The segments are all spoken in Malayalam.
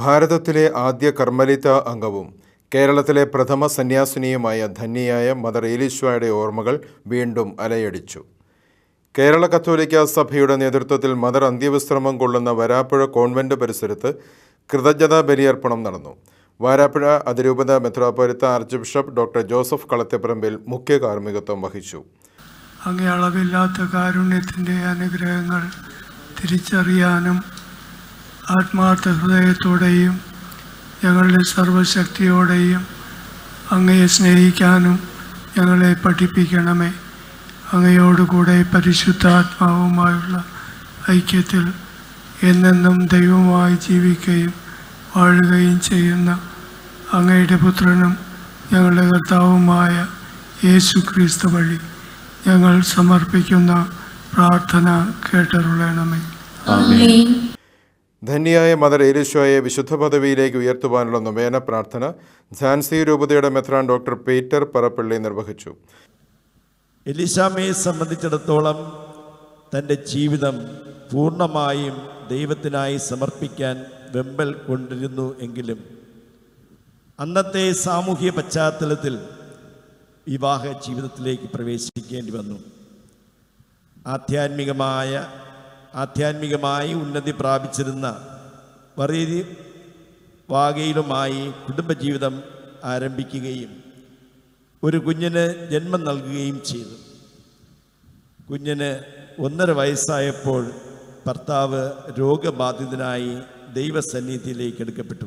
ഭാരതത്തിലെ ആദ്യ കർമ്മലിത അംഗവും കേരളത്തിലെ പ്രഥമ സന്യാസിനിയുമായ ധന്യയായ മദർ ഏലീശ്വയുടെ ഓർമ്മകൾ വീണ്ടും അലയടിച്ചു കേരള കത്തോലിക്ക സഭയുടെ നേതൃത്വത്തിൽ മദർ അന്ത്യവിശ്രമം കൊള്ളുന്ന വരാപ്പുഴ കോൺവെൻ്റ് പരിസരത്ത് കൃതജ്ഞതാ ബലിയർപ്പണം നടന്നു വാരാപ്പുഴ അതിരൂപത മെത്രാപൊരിത്ത archbishop doctor Joseph Kalathiparambil മുഖ്യ കാർമ്മികത്വം വഹിച്ചു അങ്ങേ അളവില്ലാത്ത കാരുണ്യത്തിൻ്റെ അനുഗ്രഹങ്ങൾ തിരിച്ചറിയാനും ആത്മാർത്ഥ ഹൃദയത്തോടെയും ഞങ്ങളുടെ സർവശക്തിയോടെയും അങ്ങയെ സ്നേഹിക്കാനും ഞങ്ങളെ പഠിപ്പിക്കണമേ അങ്ങയോടുകൂടെ ആത്മാവുമായുള്ള ഐക്യത്തിൽ എന്നെന്നും ദൈവമായി ജീവിക്കുകയും വാഴുകയും ചെയ്യുന്ന അങ്ങയുടെ പുത്രനും ഞങ്ങളുടെ കർത്താവുമായ യേശു ക്രിസ്തു വഴി ഞങ്ങൾ സമർപ്പിക്കുന്ന പ്രാർത്ഥന കേട്ടരുളണമേ ആമേൻ ധന്യയായ മദർ ഏലിശോയെ വിശുദ്ധ പദവിയിലേക്ക് ഉയർത്തുവാനുള്ള നൊവേന പ്രാർത്ഥന ഝാൻസി രൂപതയുടെ മെത്രാൻ ഡോക്ടർ പീറ്റർ പറപ്പള്ളി നിർവഹിച്ചു എലിസാമയെ സംബന്ധിച്ചിടത്തോളം തൻ്റെ ജീവിതം പൂർണ്ണമായും ദൈവത്തിനായി സമർപ്പിക്കാൻ വെമ്പൽ കൊണ്ടിരുന്നു എങ്കിലും അന്നത്തെ സാമൂഹ്യ പശ്ചാത്തലത്തിൽ വിവാഹ ജീവിതത്തിലേക്ക് പ്രവേശിക്കേണ്ടി വന്നു ആധ്യാത്മികമായ ആധ്യാത്മികമായി ഉന്നതി പ്രാപിച്ചിരുന്ന വറീതി വാഗയിലുമായി കുടുംബജീവിതം ആരംഭിക്കുകയും ഒരു കുഞ്ഞിന് ജന്മം നൽകുകയും ചെയ്തു കുഞ്ഞിന് ഒന്നര വയസ്സായപ്പോൾ ഭർത്താവ് രോഗബാധിതനായി ദൈവസന്നിധിയിലേക്ക് എടുക്കപ്പെട്ടു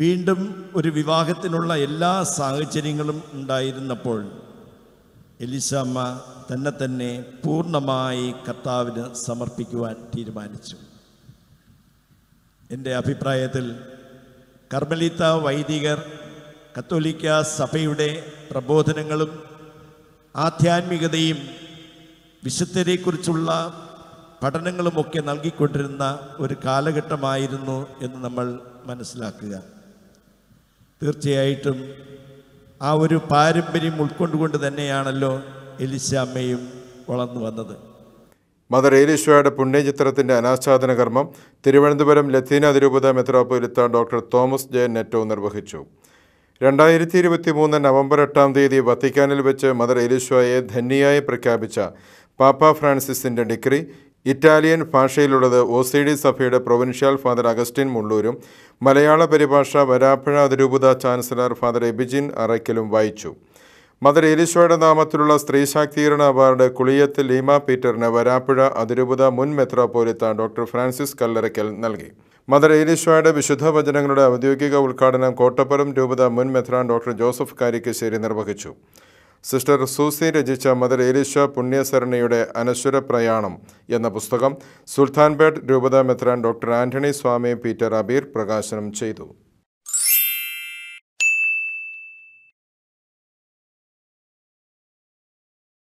വീണ്ടും ഒരു വിവാഹത്തിനുള്ള എല്ലാ സാഹചര്യങ്ങളും ഉണ്ടായിരുന്നപ്പോൾ എലിസമ്മ തന്നെ തന്നെ പൂർണ്ണമായി കർത്താവിന് സമർപ്പിക്കുവാൻ തീരുമാനിച്ചു എൻ്റെ അഭിപ്രായത്തിൽ കർമ്മലിത്ത വൈദികർ കത്തോലിക്ക സഭയുടെ പ്രബോധനങ്ങളും ആധ്യാത്മികതയും വിശുദ്ധരെക്കുറിച്ചുള്ള പഠനങ്ങളുമൊക്കെ നൽകിക്കൊണ്ടിരുന്ന ഒരു കാലഘട്ടമായിരുന്നു എന്ന് നമ്മൾ മനസ്സിലാക്കുക തീർച്ചയായിട്ടും ആ ഒരു പാരമ്പര്യം ഉൾക്കൊണ്ടുകൊണ്ട് തന്നെയാണല്ലോ എലിശാമ്മയും വളർന്നു വന്നത് മദർ ഏലീശോയുടെ പുണ്യചിത്രത്തിൻ്റെ അനാച്ഛാദന കർമ്മം തിരുവനന്തപുരം ലത്തീന അതിരൂപത മെത്രാപ്പൊലിത്ത ഡോക്ടർ തോമസ് ജെ നെറ്റോ നിർവഹിച്ചു രണ്ടായിരത്തി ഇരുപത്തി മൂന്ന് നവംബർ എട്ടാം തീയതി വത്തിക്കാനിൽ വെച്ച് മദർ എലിശോയെ ധന്യയായി പ്രഖ്യാപിച്ച പാപ്പ ഫ്രാൻസിസിൻ്റെ ഡിഗ്രി ഇറ്റാലിയൻ ഭാഷയിലുള്ളത് ഒ സി ഡി സഭയുടെ പ്രൊവിൻഷ്യൽ ഫാദർ അഗസ്റ്റിൻ മുള്ളൂരും മലയാള പരിഭാഷ വരാപ്പുഴ അതിരൂപത ചാൻസലർ ഫാദർ എബിജിൻ അറയ്ക്കലും വായിച്ചു മദർ ഏലിശോയുടെ നാമത്തിലുള്ള സ്ത്രീ ശാക്തീകരണ അവാർഡ് കുളിയത്ത് ലീമ പീറ്ററിന് വരാപ്പുഴ അതിരൂപത മുൻ മെത്രാപോലിത്ത ഡോക്ടർ ഫ്രാൻസിസ് കല്ലറയ്ക്കൽ നൽകി മദർ ഏലിശോയുടെ വിശുദ്ധ വചനങ്ങളുടെ ഔദ്യോഗിക ഉദ്ഘാടനം കോട്ടപ്പുറം രൂപത മുൻ മെത്രാൻ ഡോക്ടർ ജോസഫ് കാരിക്കശ്ശേരി നിർവഹിച്ചു സിസ്റ്റർ സൂസി രചിച്ച മദർ ഏലീഷ പുണ്യസരണിയുടെ അനശ്വര പ്രയാണം എന്ന പുസ്തകം സുൽത്താൻപേട്ട് രൂപത മെത്രാൻ doctor Antony Swamy Peter Abir പ്രകാശനം ചെയ്തു